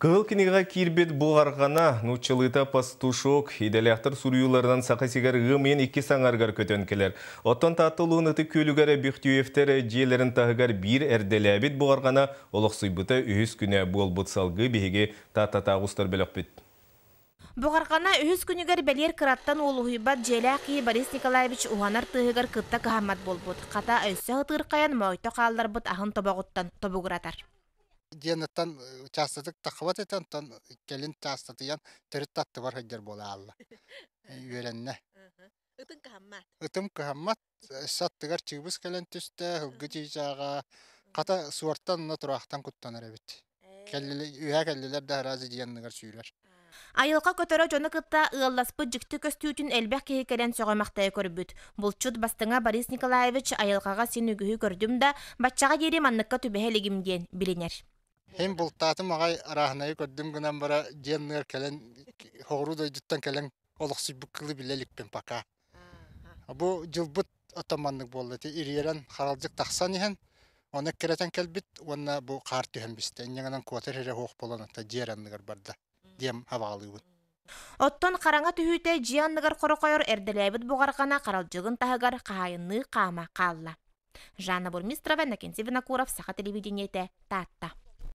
кинига кенеға кирбет бұлғарғана, нучылыта пастушок, иделяқтыр сүрюлардан сақасигар ғымен екі саңаргар көтенкелер. Оттан татылуын ұты көлігәрі бектюевтері желерін тағығар бір әрделәбет бұлғарғана, олықсыйбыта үйіз күнә бол бұтсалғы беге тататағыстар біліп бет. Бұғарқана үйіз күнігер бәлер қыраттан ол ұйбат желі Борис Николаевич ұғанар тұғығыр кытта қағамат бол бұд. Қата өсі ғытығыр қаян мәуіті қалдар бұд ағын тобағыттан тобығыратар диэннаттан частатык тахват этен тон келин частатыян төрүт татты бар хыгер бола алла үйренне ытым кахаммат ытым кахаммат саттыгар чыбыс келен түстө хылгы жийжаага ката суорттан уна турахтан куттанар эбит үһэ келлилер да разы диянныгар сүйүлөр Айылқа көтөрө жоны кытта ыалласпы жүктү көстүүтүн элбэх кеһи келен сөгөмахтай көрбүт. Булчут бастыңа Борис Николаевич айылкага син үгүһү көрдүм батшаға батчага дири манныкка түбэһэ билинер. Хем бултаты магай арахнай көрдүм гынан бара женнер келен хогру да жуттан келен олуксуй буккылы билеликпен пока. Бу жылбыт атаманник болду. Ириерен харалжык таксан ихен. Оны керетен келбит, онна бу кар түһөн бисте. Эннеңен квотер жере хоқ болон ата жеренгер барда. Дем абалыйбыт. Оттон караңа түһүтө женнер корокоор эрделебит бугаргана каралжыгын тагар кайыны кама калла. Жанна Бурмистрова, Накинси Винокуров, Саха телевидение,